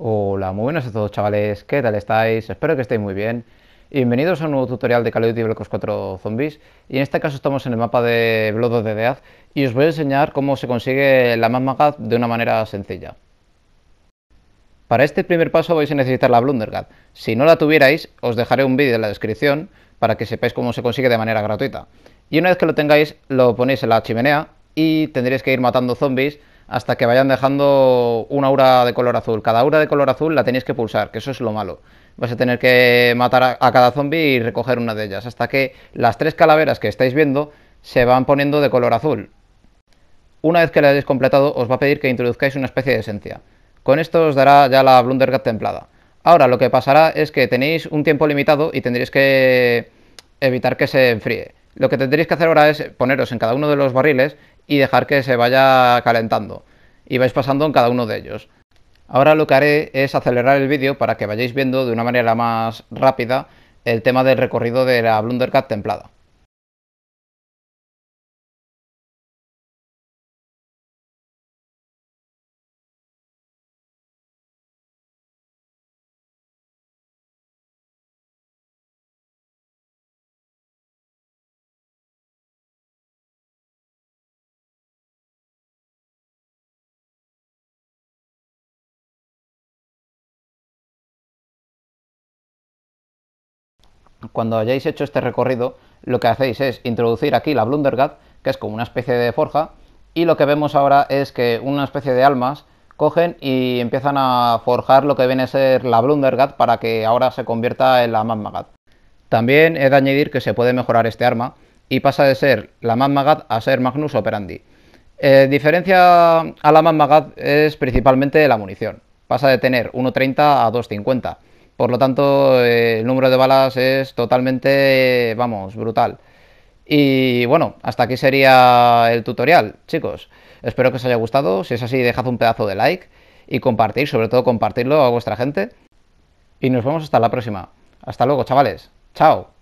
Hola, muy buenas a todos chavales, ¿qué tal estáis? Espero que estéis muy bien. Bienvenidos a un nuevo tutorial de Call of Duty Black Ops 4 Zombies y en este caso estamos en el mapa de Blood the Dead y os voy a enseñar cómo se consigue la Magmagat de una manera sencilla. Para este primer paso vais a necesitar la Blundergat. Si no la tuvierais, os dejaré un vídeo en la descripción para que sepáis cómo se consigue de manera gratuita. Y una vez que lo tengáis, lo ponéis en la chimenea y tendréis que ir matando zombies hasta que vayan dejando una aura de color azul. Cada aura de color azul la tenéis que pulsar, que eso es lo malo. Vas a tener que matar a, cada zombie y recoger una de ellas, hasta que las tres calaveras que estáis viendo se van poniendo de color azul. Una vez que la hayáis completado, os va a pedir que introduzcáis una especie de esencia. Con esto os dará ya la Blundergat templada. Ahora lo que pasará es que tenéis un tiempo limitado y tendréis que evitar que se enfríe. Lo que tendréis que hacer ahora es poneros en cada uno de los barriles y dejar que se vaya calentando. Y vais pasando en cada uno de ellos. Ahora lo que haré es acelerar el vídeo para que vayáis viendo de una manera más rápida el tema del recorrido de la Blundercat templada. cuando hayáis hecho este recorrido, lo que hacéis es introducir aquí la Blundergat, que es como una especie de forja, y lo que vemos ahora es que una especie de almas cogen y empiezan a forjar lo que viene a ser la Blundergat para que ahora se convierta en la Magmagat. También he de añadir que se puede mejorar este arma y pasa de ser la Magmagat a ser Magnus Operandi. Eh, diferencia a la Magmagat es principalmente la munición. Pasa de tener 1.30 a 2.50 por lo tanto, eh, el número de balas es totalmente, vamos, brutal. Y bueno, hasta aquí sería el tutorial, chicos. Espero que os haya gustado. Si es así, dejad un pedazo de like y compartir, sobre todo compartirlo a vuestra gente. Y nos vemos hasta la próxima. Hasta luego, chavales. Chao.